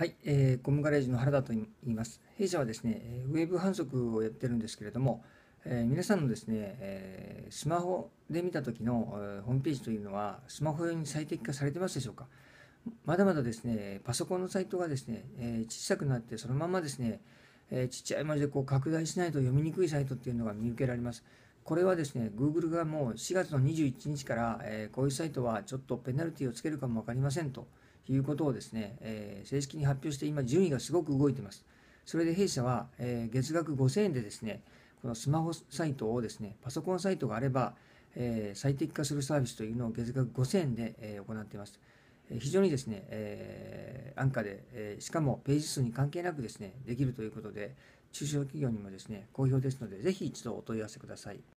はい、えー、ゴムガレージの原田と言います。弊社はですね、ウェブ反則をやってるんですけれども、えー、皆さんのですね、えー、スマホで見た時の、えー、ホームページというのは、スマホ用に最適化されてますでしょうかまだまだですね、パソコンのサイトがですね、え小さくなって、そのままですね、えちっちゃい文字でこう拡大しないと読みにくいサイトっていうのが見受けられます。これはですね、Google がもう4月の21日から、えー、こういうサイトはちょっとペナルティをつけるかも分かりませんということをですね、えー、正式に発表して今順位がすごく動いてます。それで弊社は、えー、月額5000円でですね、このスマホサイトをですね、パソコンサイトがあれば、えー、最適化するサービスというのを月額5000円で、えー、行っています。え非常にですね、え安価で、えしかもページ数に関係なくですね、できるということで、中小企業にもですね、好評ですので、ぜひ一度お問い合わせください。